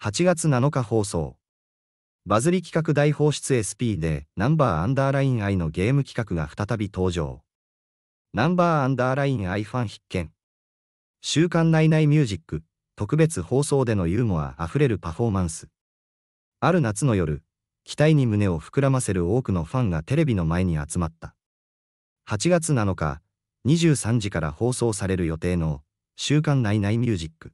8月7日放送。バズり企画大放出 SP でナンバーアンダーライン愛のゲーム企画が再び登場。ナンバーアンダーライン愛ファン必見。週刊ナイナイミュージック特別放送でのユーモアあふれるパフォーマンス。ある夏の夜、期待に胸を膨らませる多くのファンがテレビの前に集まった。8月7日、23時から放送される予定の週刊ナイナイミュージック。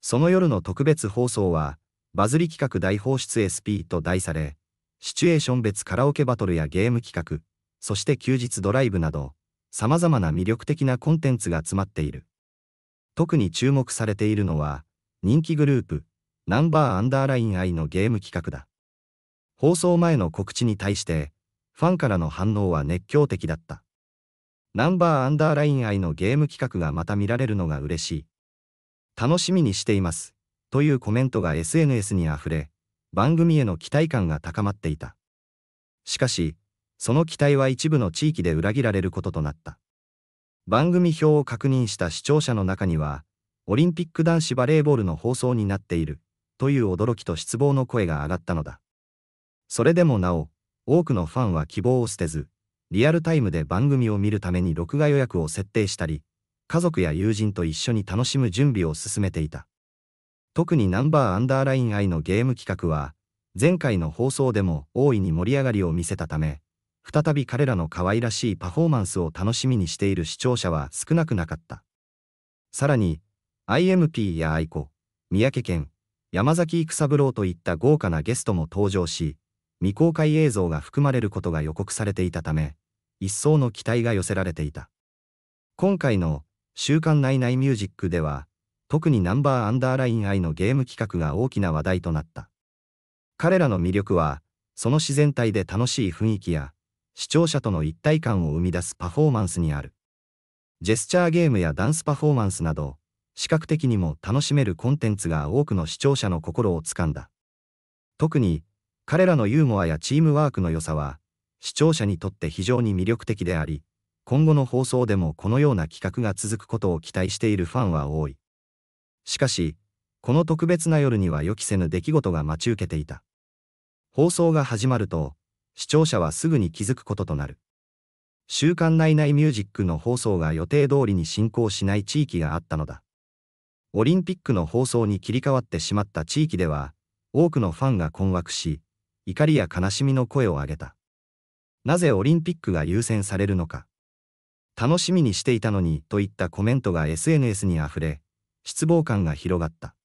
その夜の特別放送は、バズり企画大放出 SP と題され、シチュエーション別カラオケバトルやゲーム企画、そして休日ドライブなど、様々な魅力的なコンテンツが詰まっている。特に注目されているのは、人気グループ、ナンバーアンダーライン I のゲーム企画だ。放送前の告知に対して、ファンからの反応は熱狂的だった。ナンバーアンダーライン I のゲーム企画がまた見られるのが嬉しい。楽しみにしています。というコメントが SNS にあふれ、番組への期待感が高まっていた。しかし、その期待は一部の地域で裏切られることとなった。番組表を確認した視聴者の中には、オリンピック男子バレーボールの放送になっている、という驚きと失望の声が上がったのだ。それでもなお、多くのファンは希望を捨てず、リアルタイムで番組を見るために録画予約を設定したり、家族や友人と一緒に楽しむ準備を進めていた。特にナンバーアンダーライン愛のゲーム企画は、前回の放送でも大いに盛り上がりを見せたため、再び彼らの可愛らしいパフォーマンスを楽しみにしている視聴者は少なくなかった。さらに、IMP や愛子、三宅健、山崎育三郎といった豪華なゲストも登場し、未公開映像が含まれることが予告されていたため、一層の期待が寄せられていた。今回の週刊ナイナイミュージックでは、特にナンバーアンダーライン I のゲーム企画が大きな話題となった。彼らの魅力は、その自然体で楽しい雰囲気や、視聴者との一体感を生み出すパフォーマンスにある。ジェスチャーゲームやダンスパフォーマンスなど、視覚的にも楽しめるコンテンツが多くの視聴者の心をつかんだ。特に、彼らのユーモアやチームワークの良さは、視聴者にとって非常に魅力的であり、今後の放送でもこのような企画が続くことを期待しているファンは多い。しかし、この特別な夜には予期せぬ出来事が待ち受けていた。放送が始まると、視聴者はすぐに気づくこととなる。週刊ナイナイミュージックの放送が予定通りに進行しない地域があったのだ。オリンピックの放送に切り替わってしまった地域では、多くのファンが困惑し、怒りや悲しみの声を上げた。なぜオリンピックが優先されるのか。楽しみにしていたのに、といったコメントが SNS にあふれ、失望感が広がった。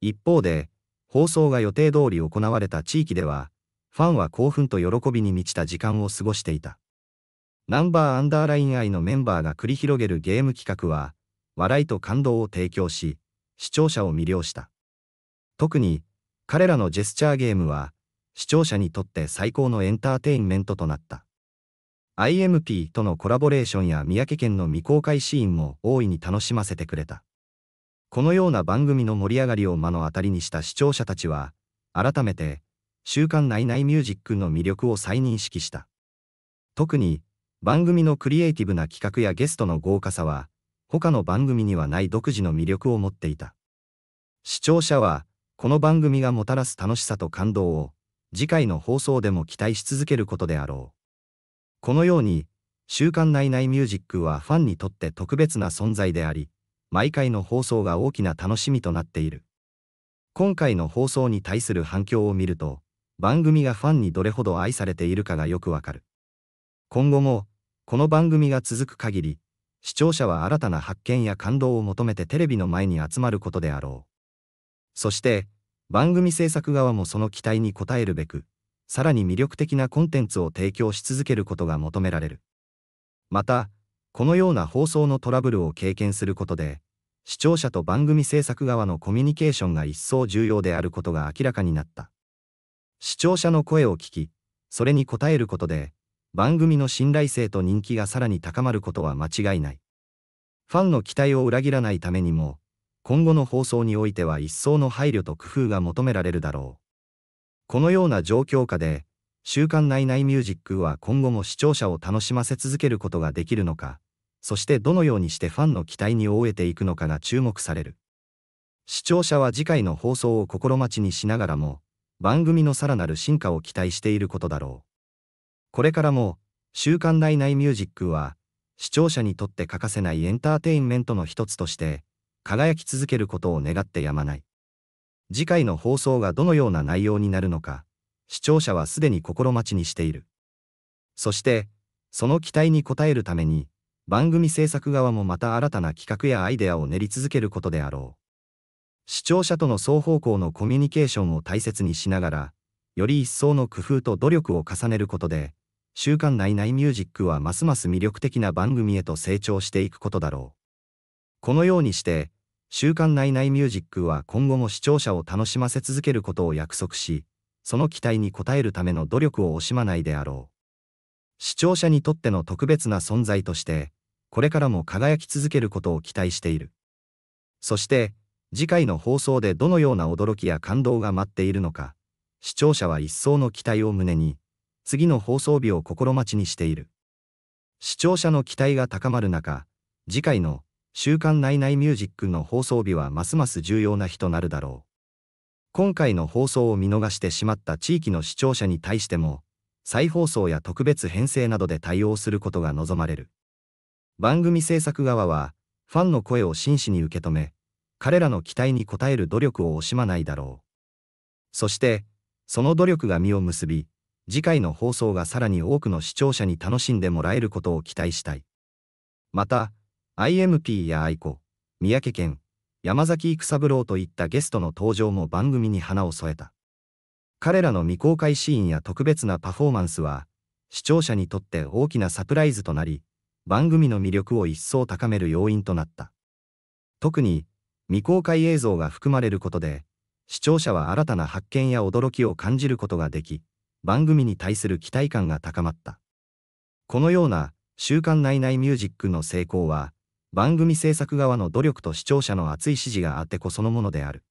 一方で、放送が予定通り行われた地域では、ファンは興奮と喜びに満ちた時間を過ごしていた。ナンバーアンダーライン愛のメンバーが繰り広げるゲーム企画は、笑いと感動を提供し、視聴者を魅了した。特に、彼らのジェスチャーゲームは、視聴者にとって最高のエンターテインメントとなった。IMP とのコラボレーションや三宅県の未公開シーンも大いに楽しませてくれた。このような番組の盛り上がりを目の当たりにした視聴者たちは、改めて、週刊ナイナイミュージックの魅力を再認識した。特に、番組のクリエイティブな企画やゲストの豪華さは、他の番組にはない独自の魅力を持っていた。視聴者は、この番組がもたらす楽しさと感動を、次回の放送でも期待し続けることであろう。このように、週刊内内ミュージックはファンにとって特別な存在であり、毎回の放送が大きな楽しみとなっている。今回の放送に対する反響を見ると、番組がファンにどれほど愛されているかがよくわかる。今後も、この番組が続く限り、視聴者は新たな発見や感動を求めてテレビの前に集まることであろう。そして、番組制作側もその期待に応えるべく、さらに魅力的なコンテンツを提供し続けることが求められる。また、このような放送のトラブルを経験することで、視聴者と番組制作側のコミュニケーションが一層重要であることが明らかになった。視聴者の声を聞き、それに応えることで、番組の信頼性と人気がさらに高まることは間違いない。ファンの期待を裏切らないためにも、今後の放送においては一層の配慮と工夫が求められるだろう。このような状況下で、週刊ナイナイミュージックは今後も視聴者を楽しませ続けることができるのか、そしてどのようにしてファンの期待に応えていくのかが注目される。視聴者は次回の放送を心待ちにしながらも、番組のさらなる進化を期待していることだろう。これからも、週刊ナイナイミュージックは、視聴者にとって欠かせないエンターテインメントの一つとして、輝き続けることを願ってやまない。次回の放送がどのような内容になるのか、視聴者はすでに心待ちにしている。そして、その期待に応えるために、番組制作側もまた新たな企画やアイデアを練り続けることであろう。視聴者との双方向のコミュニケーションを大切にしながら、より一層の工夫と努力を重ねることで、週刊内内ミュージックはますます魅力的な番組へと成長していくことだろう。このようにして、週刊ナイナイミュージックは今後も視聴者を楽しませ続けることを約束し、その期待に応えるための努力を惜しまないであろう。視聴者にとっての特別な存在として、これからも輝き続けることを期待している。そして、次回の放送でどのような驚きや感動が待っているのか、視聴者は一層の期待を胸に、次の放送日を心待ちにしている。視聴者の期待が高まる中、次回の週刊ナイナイミュージックの放送日はますます重要な日となるだろう。今回の放送を見逃してしまった地域の視聴者に対しても、再放送や特別編成などで対応することが望まれる。番組制作側は、ファンの声を真摯に受け止め、彼らの期待に応える努力を惜しまないだろう。そして、その努力が実を結び、次回の放送がさらに多くの視聴者に楽しんでもらえることを期待したい。また、IMP や愛子、三宅健、山崎育三郎といったゲストの登場も番組に花を添えた。彼らの未公開シーンや特別なパフォーマンスは、視聴者にとって大きなサプライズとなり、番組の魅力を一層高める要因となった。特に、未公開映像が含まれることで、視聴者は新たな発見や驚きを感じることができ、番組に対する期待感が高まった。このような、週刊ナイナイミュージックの成功は、番組制作側の努力と視聴者の熱い支持があってこそのものである。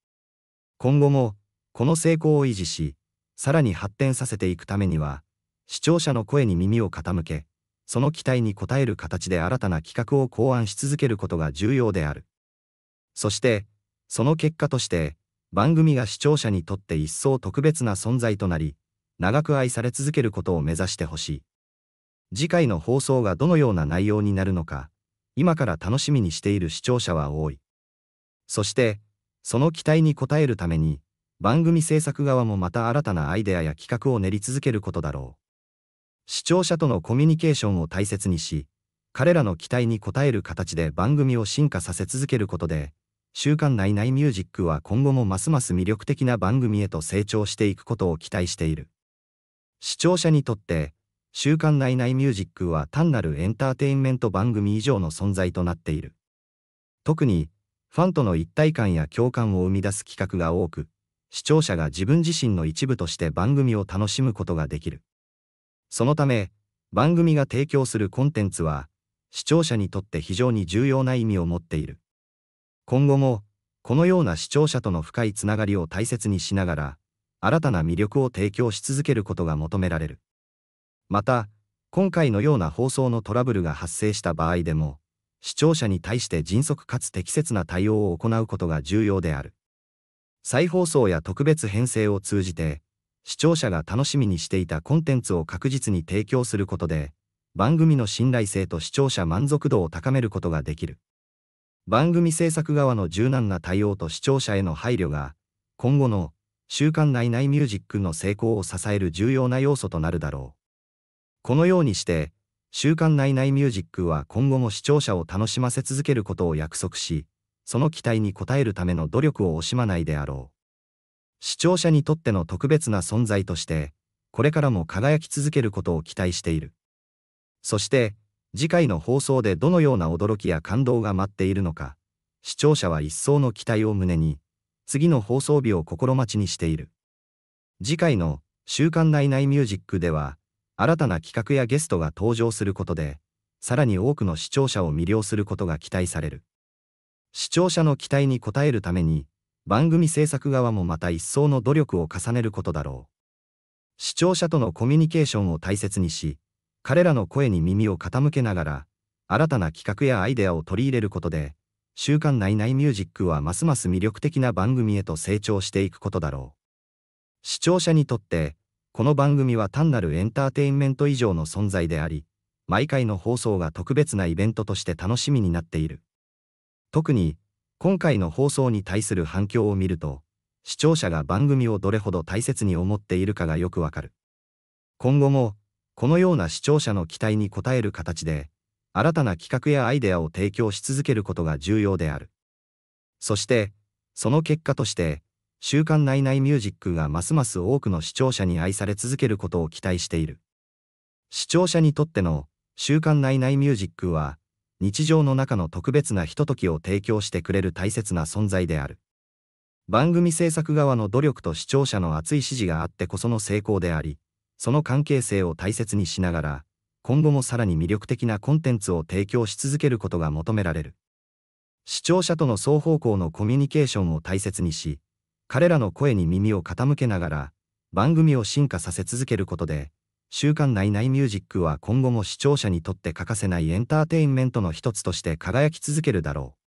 今後も、この成功を維持し、さらに発展させていくためには、視聴者の声に耳を傾け、その期待に応える形で新たな企画を考案し続けることが重要である。そして、その結果として、番組が視聴者にとって一層特別な存在となり、長く愛され続けることを目指してほしい。次回の放送がどのような内容になるのか、今から楽しみにしている視聴者は多い。そして、その期待に応えるために、番組制作側もまた新たなアイデアや企画を練り続けることだろう。視聴者とのコミュニケーションを大切にし、彼らの期待に応える形で番組を進化させ続けることで、週刊ナイナイミュージックは今後もますます魅力的な番組へと成長していくことを期待している。視聴者にとって、週刊ナイナイミュージックは単なるエンターテインメント番組以上の存在となっている。特に、ファンとの一体感や共感を生み出す企画が多く、視聴者が自分自身の一部として番組を楽しむことができる。そのため、番組が提供するコンテンツは、視聴者にとって非常に重要な意味を持っている。今後も、このような視聴者との深いつながりを大切にしながら、新たな魅力を提供し続けることが求められる。また、今回のような放送のトラブルが発生した場合でも、視聴者に対して迅速かつ適切な対応を行うことが重要である。再放送や特別編成を通じて、視聴者が楽しみにしていたコンテンツを確実に提供することで、番組の信頼性と視聴者満足度を高めることができる。番組制作側の柔軟な対応と視聴者への配慮が、今後の週刊内内ミュージックの成功を支える重要な要素となるだろう。このようにして、週刊ナイナイミュージックは今後も視聴者を楽しませ続けることを約束し、その期待に応えるための努力を惜しまないであろう。視聴者にとっての特別な存在として、これからも輝き続けることを期待している。そして、次回の放送でどのような驚きや感動が待っているのか、視聴者は一層の期待を胸に、次の放送日を心待ちにしている。次回の週刊ナイナイミュージックでは、新たな企画やゲストが登場することで、さらに多くの視聴者を魅了することが期待される。視聴者の期待に応えるために、番組制作側もまた一層の努力を重ねることだろう。視聴者とのコミュニケーションを大切にし、彼らの声に耳を傾けながら、新たな企画やアイデアを取り入れることで、週刊ナイナイミュージックはますます魅力的な番組へと成長していくことだろう。視聴者にとって、この番組は単なるエンターテインメント以上の存在であり、毎回の放送が特別なイベントとして楽しみになっている。特に、今回の放送に対する反響を見ると、視聴者が番組をどれほど大切に思っているかがよくわかる。今後も、このような視聴者の期待に応える形で、新たな企画やアイデアを提供し続けることが重要である。そして、その結果として、週刊ナイナイミュージックがますます多くの視聴者に愛され続けることを期待している。視聴者にとっての週刊ナイナイミュージックは、日常の中の特別なひとときを提供してくれる大切な存在である。番組制作側の努力と視聴者の熱い支持があってこその成功であり、その関係性を大切にしながら、今後もさらに魅力的なコンテンツを提供し続けることが求められる。視聴者との双方向のコミュニケーションを大切にし、彼らの声に耳を傾けながら、番組を進化させ続けることで、週刊ナイナイミュージックは今後も視聴者にとって欠かせないエンターテインメントの一つとして輝き続けるだろう。